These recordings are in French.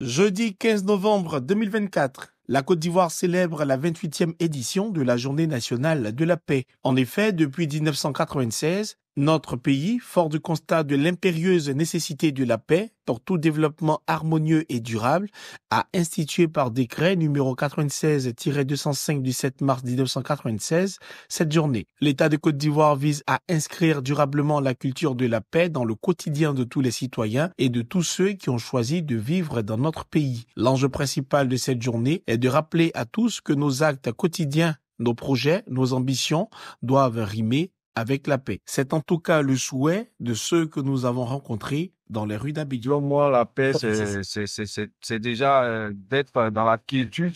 Jeudi 15 novembre 2024, la Côte d'Ivoire célèbre la 28e édition de la Journée nationale de la paix. En effet, depuis 1996, notre pays, fort du constat de l'impérieuse nécessité de la paix pour tout développement harmonieux et durable, a institué par décret numéro 96-205 du 7 mars 1996 cette journée. L'État de Côte d'Ivoire vise à inscrire durablement la culture de la paix dans le quotidien de tous les citoyens et de tous ceux qui ont choisi de vivre dans notre pays. L'enjeu principal de cette journée est de rappeler à tous que nos actes quotidiens nos projets, nos ambitions doivent rimer avec la paix. C'est en tout cas le souhait de ceux que nous avons rencontrés dans les rues d'Abidjan. moi, la paix, c'est déjà euh, d'être dans la quiétude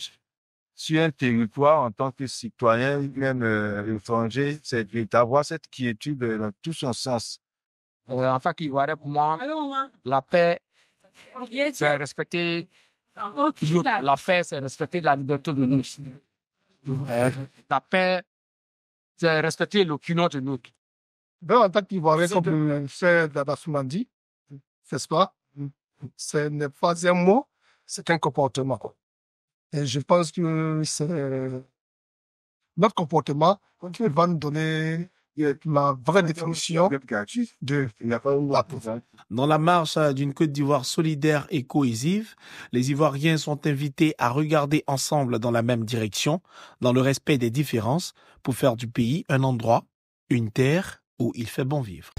sur un territoire en tant que citoyen, même euh, étranger, c'est d'avoir cette quiétude euh, dans tout son sens. en fait, pour moi, hein. la paix, c'est respecter la paix, c'est respecter la liberté de nous. La paix, respecter l'opinion de nous. en tant qu'Ivoirien, comme le fait Dabassoumandi, n'est-ce pas? Ce n'est pas un mot, c'est un comportement. Et je pense que c'est euh, notre comportement qui va nous donner la vraie définition de Dans la marche euh, d'une Côte d'Ivoire solidaire et cohésive, les Ivoiriens sont invités à regarder ensemble dans la même direction, dans le respect des différences, pour faire du pays un endroit, une terre où il fait bon vivre.